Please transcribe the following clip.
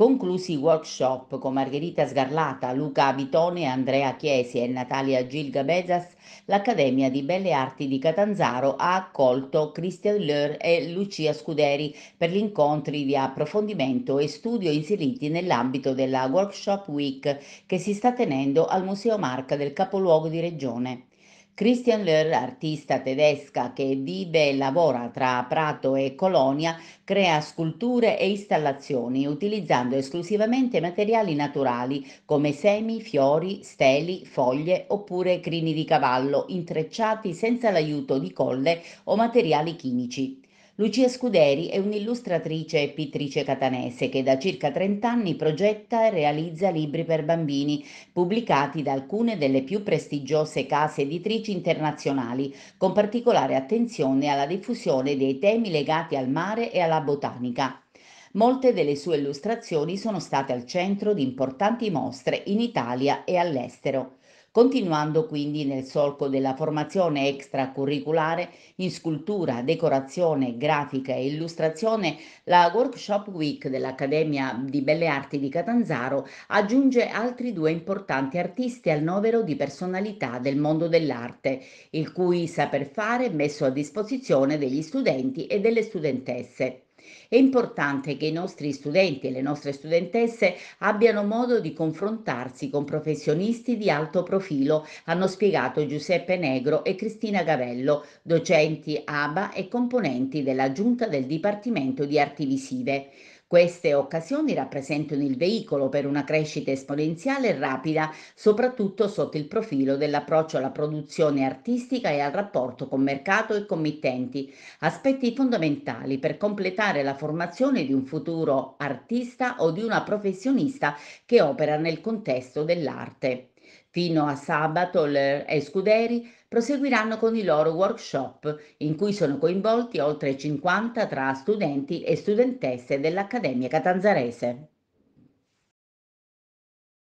Conclusi i workshop con Margherita Sgarlata, Luca Abitone, Andrea Chiesi e Natalia Gilgabezas, l'Accademia di Belle Arti di Catanzaro ha accolto Christian Leur e Lucia Scuderi per gli incontri di approfondimento e studio inseriti nell'ambito della Workshop Week che si sta tenendo al Museo Marca del capoluogo di Regione. Christian Löhr, artista tedesca che vive e lavora tra Prato e Colonia, crea sculture e installazioni utilizzando esclusivamente materiali naturali come semi, fiori, steli, foglie oppure crini di cavallo intrecciati senza l'aiuto di colle o materiali chimici. Lucia Scuderi è un'illustratrice e pittrice catanese che da circa 30 anni progetta e realizza libri per bambini pubblicati da alcune delle più prestigiose case editrici internazionali, con particolare attenzione alla diffusione dei temi legati al mare e alla botanica. Molte delle sue illustrazioni sono state al centro di importanti mostre in Italia e all'estero continuando quindi nel solco della formazione extracurriculare in scultura, decorazione, grafica e illustrazione, la Workshop Week dell'Accademia di Belle Arti di Catanzaro aggiunge altri due importanti artisti al novero di personalità del mondo dell'arte, il cui saper fare è messo a disposizione degli studenti e delle studentesse. È importante che i nostri studenti e le nostre studentesse abbiano modo di confrontarsi con professionisti di alto profilo, hanno spiegato Giuseppe Negro e Cristina Gavello, docenti ABA e componenti della Giunta del Dipartimento di Arti Visive. Queste occasioni rappresentano il veicolo per una crescita esponenziale e rapida, soprattutto sotto il profilo dell'approccio alla produzione artistica e al rapporto con mercato e committenti, aspetti fondamentali per completare la formazione di un futuro artista o di una professionista che opera nel contesto dell'arte. Fino a sabato Ler e eh, Scuderi proseguiranno con i loro workshop in cui sono coinvolti oltre 50 tra studenti e studentesse dell'Accademia Catanzarese.